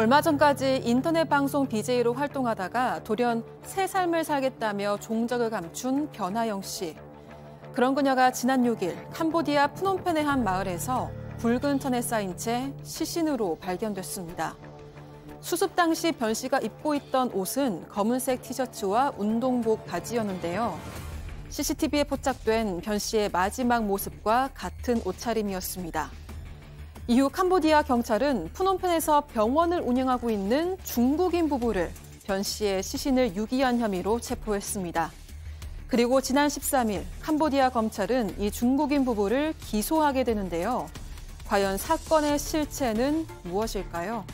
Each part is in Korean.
얼마 전까지 인터넷 방송 BJ로 활동하다가 돌연 새 삶을 살겠다며 종적을 감춘 변하영 씨. 그런 그녀가 지난 6일 캄보디아 푸놈펜의 한 마을에서 붉은 천에 쌓인 채 시신으로 발견됐습니다. 수습 당시 변 씨가 입고 있던 옷은 검은색 티셔츠와 운동복 바지였는데요. CCTV에 포착된 변 씨의 마지막 모습과 같은 옷차림이었습니다. 이후 캄보디아 경찰은 푸놈펜에서 병원을 운영하고 있는 중국인 부부를 변 씨의 시신을 유기한 혐의로 체포했습니다. 그리고 지난 13일 캄보디아 검찰은 이 중국인 부부를 기소하게 되는데요. 과연 사건의 실체는 무엇일까요?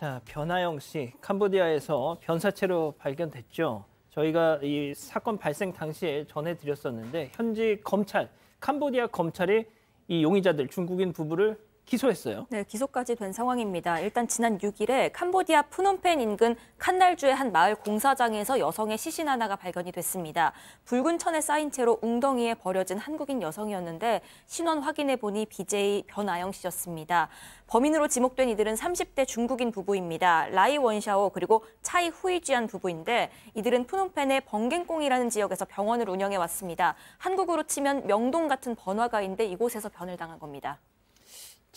자, 변하영 씨, 캄보디아에서 변사체로 발견됐죠. 저희가 이 사건 발생 당시에 전해드렸었는데 현지 검찰, 캄보디아 검찰이 이 용의자들 중국인 부부를 기소했어요. 네, 기소까지 된 상황입니다. 일단 지난 6일에 캄보디아 푸놈펜 인근 칸날주의 한 마을 공사장에서 여성의 시신 하나가 발견이 됐습니다. 붉은 천에 쌓인 채로 웅덩이에 버려진 한국인 여성이었는데 신원 확인해 보니 BJ 변아영 씨였습니다. 범인으로 지목된 이들은 30대 중국인 부부입니다. 라이 원샤오 그리고 차이 후이지안 부부인데 이들은 푸놈펜의 벙갱꽁이라는 지역에서 병원을 운영해 왔습니다. 한국으로 치면 명동 같은 번화가인데 이곳에서 변을 당한 겁니다.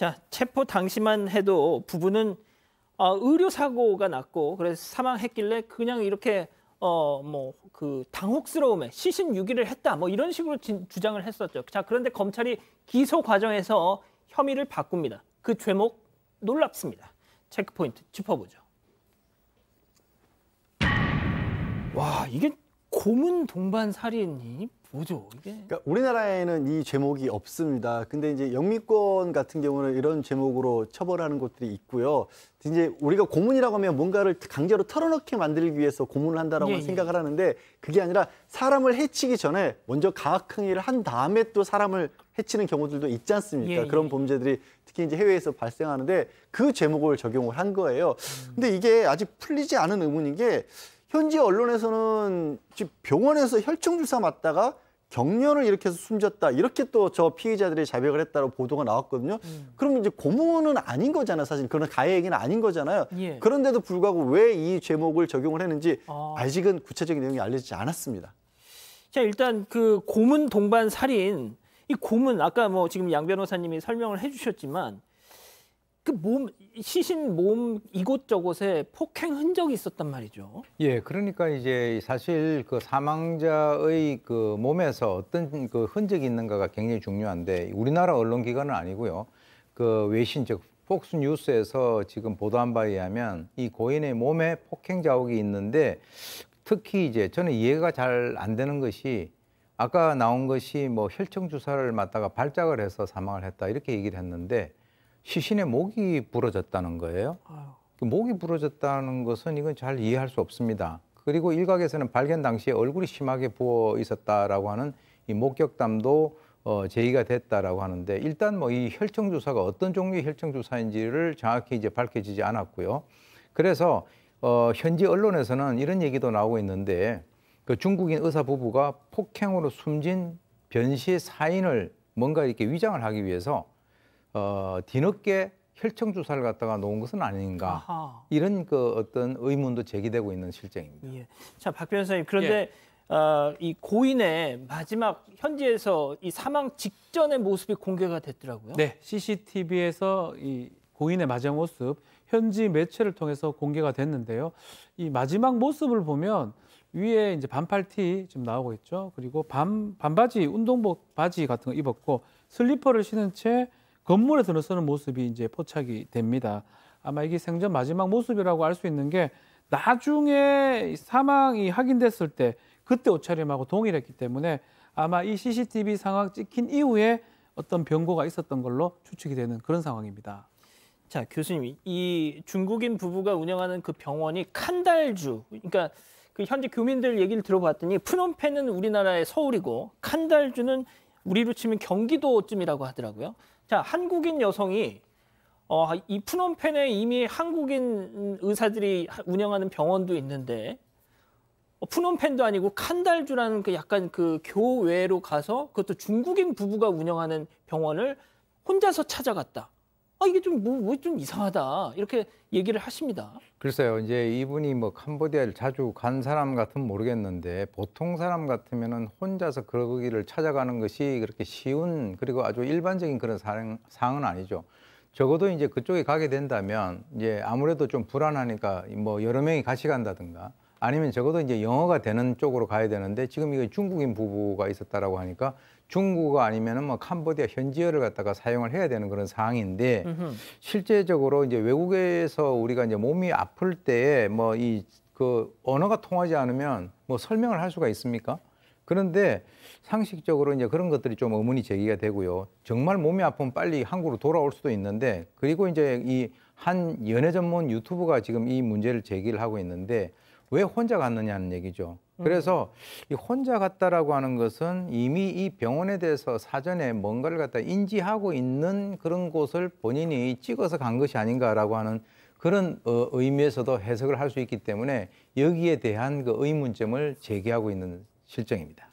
자, 체포 당시만 해도 부부는 어, 의료 사고가 났고 그래서 사망했길래 그냥 이렇게 어 뭐 그 당혹스러움에 시신 유기를 했다 뭐 이런 식으로 진, 주장을 했었죠. 자, 그런데 검찰이 기소 과정에서 혐의를 바꿉니다. 그 죄목 놀랍습니다. 체크포인트 짚어보죠. 와, 이게 고문 동반 살인이 뭐죠 이게? 그러니까 우리나라에는 이제목이 없습니다. 근데 이제 영미권 같은 경우는 이런 제목으로 처벌하는 곳들이 있고요. 이제 우리가 고문이라고 하면 뭔가를 강제로 털어놓게 만들기 위해서 고문을 한다라고 예, 예, 생각을 예. 하는데 그게 아니라 사람을 해치기 전에 먼저 가학행위를 한 다음에 또 사람을 해치는 경우들도 있지 않습니까? 예, 예, 그런 범죄들이 특히 이제 해외에서 발생하는데 그 제목을 적용을 한 거예요. 음. 근데 이게 아직 풀리지 않은 의문인 게 현지 언론에서는 지금 병원에서 혈청 주사 맞다가 경련을 일으켜서 숨졌다 이렇게 또 저 피의자들이 자백을 했다고 보도가 나왔거든요. 음. 그면 이제 고문은 아닌 거잖아요, 사실 그런 가해 액기 아닌 거잖아요. 예. 그런데도 불구하고 왜 이 제목을 적용을 했는지 아. 아직은 구체적인 내용이 알려지지 않았습니다. 자 일단 그 고문 동반 살인 이 고문 아까 뭐 지금 양 변호사님이 설명을 해주셨지만 그 몸, 시신 몸 이곳저곳에 폭행 흔적이 있었단 말이죠. 예, 그러니까 이제 사실 그 사망자의 그 몸에서 어떤 그 흔적이 있는가가 굉장히 중요한데 우리나라 언론기관은 아니고요. 그 외신, 즉, 폭스 뉴스에서 지금 보도한 바에 의하면 이 고인의 몸에 폭행 자국이 있는데 특히 이제 저는 이해가 잘 안 되는 것이 아까 나온 것이 뭐 혈청 주사를 맞다가 발작을 해서 사망을 했다 이렇게 얘기를 했는데 시신의 목이 부러졌다는 거예요. 그 목이 부러졌다는 것은 이건 잘 이해할 수 없습니다. 그리고 일각에서는 발견 당시에 얼굴이 심하게 부어 있었다라고 하는 이 목격담도 어, 제의가 됐다라고 하는데 일단 뭐 이 혈청 주사가 어떤 종류의 혈청 주사인지를 정확히 이제 밝혀지지 않았고요. 그래서 어, 현지 언론에서는 이런 얘기도 나오고 있는데 그 중국인 의사 부부가 폭행으로 숨진 변시 사인을 뭔가 이렇게 위장을 하기 위해서 어, 뒤늦게 혈청 주사를 갖다가 놓은 것은 아닌가 아하. 이런 그 어떤 의문도 제기되고 있는 실정입니다. 예. 자박 변호사님 그런데 예. 어, 이 고인의 마지막 현지에서 이 사망 직전의 모습이 공개가 됐더라고요. 네, CCTV에서 이 고인의 마지막 모습 현지 매체를 통해서 공개가 됐는데요. 이 마지막 모습을 보면 위에 이제 반팔티 지금 나오고 있죠. 그리고 반 반바지 운동복 바지 같은 거 입었고 슬리퍼를 신은 채 건물에 들어서는 모습이 이제 포착이 됩니다. 아마 이게 생전 마지막 모습이라고 알 수 있는 게 나중에 사망이 확인됐을 때 그때 옷차림하고 동일했기 때문에 아마 이 CCTV 상황 찍힌 이후에 어떤 변고가 있었던 걸로 추측이 되는 그런 상황입니다. 자 교수님 이 중국인 부부가 운영하는 그 병원이 칸달주 그러니까 그 현지 교민들 얘기를 들어봤더니 프놈펜은 우리나라의 서울이고 칸달주는 우리로 치면 경기도쯤이라고 하더라고요. 자, 한국인 여성이 어, 이 푸놈펜에 이미 한국인 의사들이 운영하는 병원도 있는데 어, 푸놈펜도 아니고 칸달주라는 그 약간 그 교외로 가서 그것도 중국인 부부가 운영하는 병원을 혼자서 찾아갔다. 아 이게 좀 뭐좀 뭐 뭐 좀 이상하다 이렇게 얘기를 하십니다. 글쎄요, 이제 이분이 뭐 캄보디아를 자주 간 사람 같은 모르겠는데 보통 사람 같으면은 혼자서 그러기를 찾아가는 것이 그렇게 쉬운 그리고 아주 일반적인 그런 사항, 사항은 아니죠. 적어도 이제 그쪽에 가게 된다면 이제 아무래도 좀 불안하니까 뭐 여러 명이 같이 간다든가 아니면 적어도 이제 영어가 되는 쪽으로 가야 되는데 지금 이거 중국인 부부가 있었다라고 하니까 중국어 아니면은 뭐 캄보디아 현지어를 갖다가 사용을 해야 되는 그런 상황인데 으흠. 실제적으로 이제 외국에서 우리가 이제 몸이 아플 때뭐이 그 언어가 통하지 않으면 뭐 설명을 할 수가 있습니까? 그런데 상식적으로 이제 그런 것들이 좀 의문이 제기가 되고요. 정말 몸이 아프면 빨리 한국으로 돌아올 수도 있는데 그리고 이제 이 한 연애 전문 유튜브가 지금 이 문제를 제기를 하고 있는데 왜 혼자 갔느냐는 얘기죠. 음. 그래서 이 혼자 갔다라고 하는 것은 이미 이 병원에 대해서 사전에 뭔가를 갖다 인지하고 있는 그런 곳을 본인이 찍어서 간 것이 아닌가라고 하는 그런 어, 의미에서도 해석을 할 수 있기 때문에 여기에 대한 그 의문점을 제기하고 있는 실정입니다.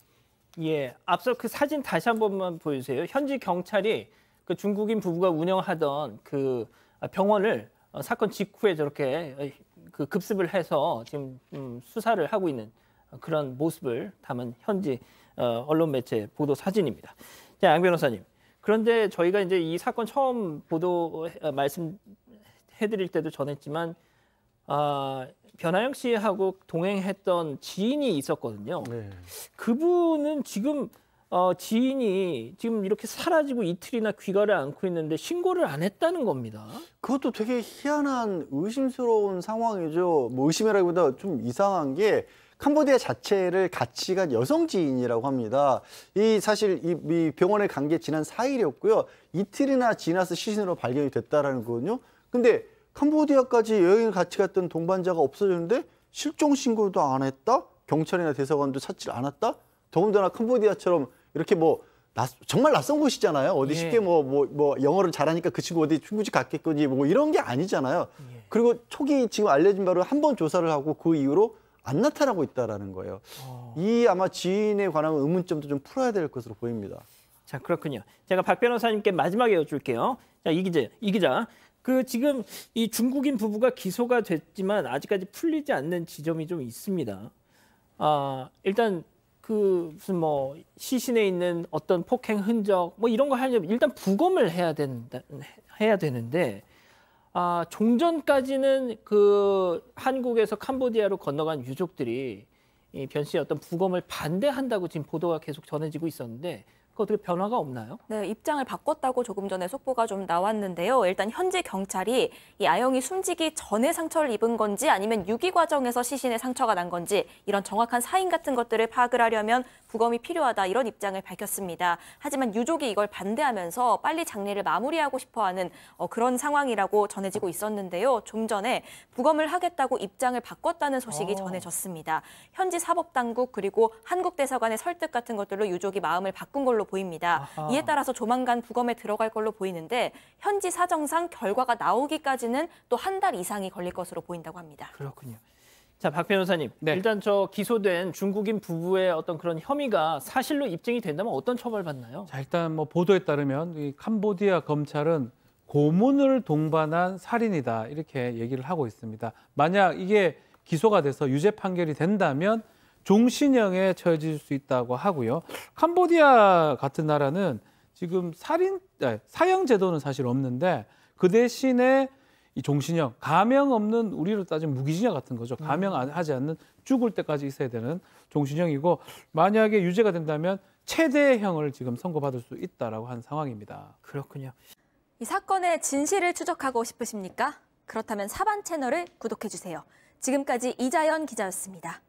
예, 앞서 그 사진 다시 한 번만 보여주세요. 현지 경찰이 그 중국인 부부가 운영하던 그 병원을 어, 사건 직후에 저렇게 그 급습을 해서 지금 음, 수사를 하고 있는 그런 모습을 담은 현지 어, 언론 매체 보도 사진입니다. 자, 양 변호사님. 그런데 저희가 이제 이 사건 처음 보도 어, 말씀해드릴 때도 전했지만 아, 변하영 씨하고 동행했던 지인이 있었거든요. 네. 그분은 지금 어, 지인이 지금 이렇게 사라지고 이틀이나 귀가를 안고 있는데 신고를 안 했다는 겁니다. 그것도 되게 희한한 의심스러운 상황이죠. 뭐 의심이라기보다 좀 이상한 게 캄보디아 자체를 같이 간 여성 지인이라고 합니다. 이 사실 이, 이 병원에 간 게 지난 4일이었고요. 이틀이나 지나서 시신으로 발견이 됐다라는 거거요 근데 캄보디아까지 여행을 같이 갔던 동반자가 없어졌는데 실종 신고도 안 했다? 경찰이나 대사관도 찾질 않았다? 더군다나 캄보디아처럼 이렇게 뭐 정말 낯선 곳이잖아요. 어디 예. 쉽게 뭐뭐 뭐, 뭐 영어를 잘하니까 그 친구 어디 충분히 갔겠거니 뭐 이런 게 아니잖아요. 예. 그리고 초기 지금 알려진 바로 한 번 조사를 하고 그 이후로 안 나타나고 있다라는 거예요. 어. 이 아마 지인에 관한 의문점도 좀 풀어야 될 것으로 보입니다. 자 그렇군요. 제가 박 변호사님께 마지막에 여쭐게요. 자 이 기자, 이 기자. 그 지금 이 중국인 부부가 기소가 됐지만 아직까지 풀리지 않는 지점이 좀 있습니다. 아 일단 그 무슨 뭐 시신에 있는 어떤 폭행 흔적 뭐 이런 거 하려면 일단 부검을 해야 된다 해야 되는데 아 종전까지는 그 한국에서 캄보디아로 건너간 유족들이 이변 씨의 어떤 부검을 반대한다고 지금 보도가 계속 전해지고 있었는데 어떻게 변화가 없나요? 네, 입장을 바꿨다고 조금 전에 속보가 좀 나왔는데요. 일단 현재 경찰이 이 아영이 숨지기 전에 상처를 입은 건지 아니면 유기 과정에서 시신에 상처가 난 건지 이런 정확한 사인 같은 것들을 파악을 하려면 부검이 필요하다 이런 입장을 밝혔습니다. 하지만 유족이 이걸 반대하면서 빨리 장례를 마무리하고 싶어하는 어, 그런 상황이라고 전해지고 있었는데요. 좀 전에 부검을 하겠다고 입장을 바꿨다는 소식이 어. 전해졌습니다. 현지 사법당국 그리고 한국대사관의 설득 같은 것들로 유족이 마음을 바꾼 걸로 보입니다. 아하. 이에 따라서 조만간 부검에 들어갈 걸로 보이는데 현지 사정상 결과가 나오기까지는 또 한 달 이상이 걸릴 것으로 보인다고 합니다. 그렇군요. 자, 박 변호사님. 네. 일단 저 기소된 중국인 부부의 어떤 그런 혐의가 사실로 입증이 된다면 어떤 처벌 받나요? 자, 일단 뭐 보도에 따르면 이 캄보디아 검찰은 고문을 동반한 살인이다. 이렇게 얘기를 하고 있습니다. 만약 이게 기소가 돼서 유죄 판결이 된다면 종신형에 처해질 수 있다고 하고요. 캄보디아 같은 나라는 지금 살인 아니, 사형 제도는 사실 없는데 그 대신에 이 종신형 가명 없는 우리로 따지면 무기징역 같은 거죠. 가명하지 않는 죽을 때까지 있어야 되는 종신형이고 만약에 유죄가 된다면 최대형을 지금 선고받을 수 있다라고 한 상황입니다. 그렇군요. 이 사건의 진실을 추적하고 싶으십니까? 그렇다면 사반 채널을 구독해 주세요. 지금까지 이자연 기자였습니다.